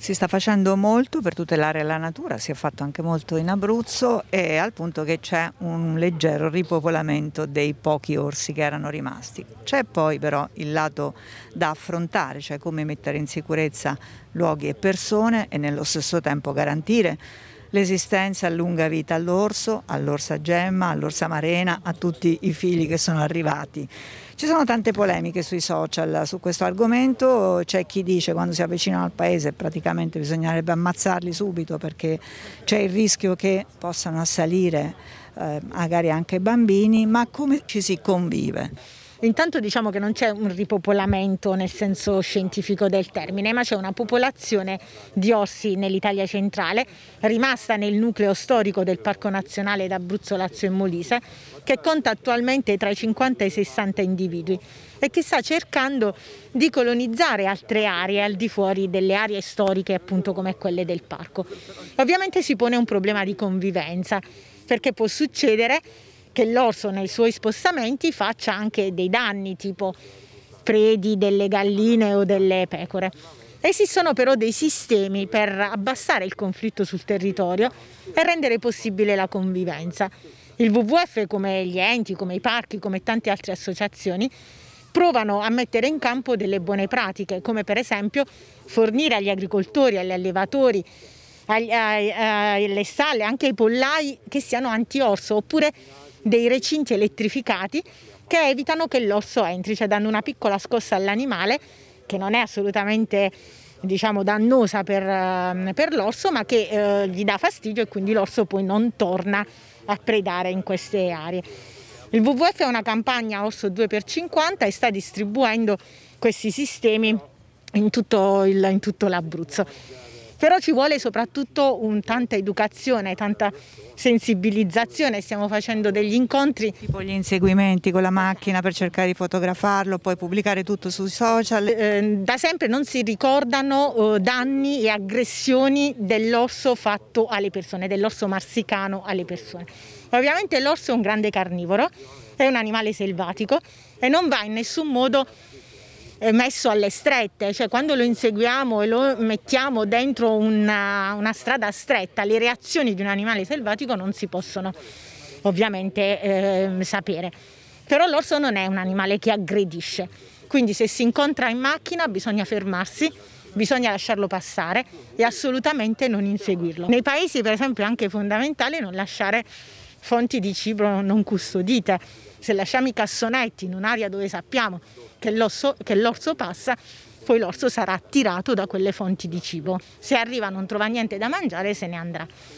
Si sta facendo molto per tutelare la natura, si è fatto anche molto in Abruzzo e al punto che c'è un leggero ripopolamento dei pochi orsi che erano rimasti. C'è poi però il lato da affrontare, cioè come mettere in sicurezza luoghi e persone e nello stesso tempo garantire l'esistenza a lunga vita all'orso, all'orsa Gemma, all'orsa Marena, a tutti i figli che sono arrivati. Ci sono tante polemiche sui social su questo argomento, c'è chi dice quando si avvicinano al paese praticamente bisognerebbe ammazzarli subito perché c'è il rischio che possano assalire eh, magari anche bambini, ma come ci si convive? Intanto diciamo che non c'è un ripopolamento nel senso scientifico del termine, ma c'è una popolazione di orsi nell'Italia centrale, rimasta nel nucleo storico del Parco Nazionale d'Abruzzo, Lazio e Molise, che conta attualmente tra i 50 e i 60 individui e che sta cercando di colonizzare altre aree al di fuori delle aree storiche appunto come quelle del parco. Ovviamente si pone un problema di convivenza perché può succedere che l'orso nei suoi spostamenti faccia anche dei danni, tipo predi delle galline o delle pecore. Esistono però dei sistemi per abbassare il conflitto sul territorio e rendere possibile la convivenza. Il WWF, come gli enti, come i parchi, come tante altre associazioni, provano a mettere in campo delle buone pratiche, come per esempio fornire agli agricoltori, agli allevatori, alle stalle, anche ai pollai che siano anti-orso, oppure dei recinti elettrificati che evitano che l'osso entri, cioè dando una piccola scossa all'animale che non è assolutamente diciamo dannosa per, ehm, per l'orso ma che eh, gli dà fastidio e quindi l'orso poi non torna a predare in queste aree. Il WWF è una campagna Orso 2x50 e sta distribuendo questi sistemi in tutto, il, in tutto l'Abruzzo però ci vuole soprattutto un, tanta educazione, tanta sensibilizzazione, stiamo facendo degli incontri. Tipo gli inseguimenti con la macchina per cercare di fotografarlo, poi pubblicare tutto sui social. Eh, da sempre non si ricordano eh, danni e aggressioni dell'orso fatto alle persone, dell'orso marsicano alle persone. Ovviamente l'orso è un grande carnivoro, è un animale selvatico e non va in nessun modo eh, messo alle strette, cioè quando lo inseguiamo e lo mettiamo dentro una, una strada stretta, le reazioni di un animale selvatico non si possono ovviamente eh, sapere. Però l'orso non è un animale che aggredisce, quindi se si incontra in macchina bisogna fermarsi, bisogna lasciarlo passare e assolutamente non inseguirlo. Nei paesi per esempio è anche fondamentale non lasciare fonti di cibo non custodite. Se lasciamo i cassonetti in un'area dove sappiamo che l'orso, che l'orso passa, poi l'orso sarà attirato da quelle fonti di cibo. Se arriva non trova niente da mangiare se ne andrà.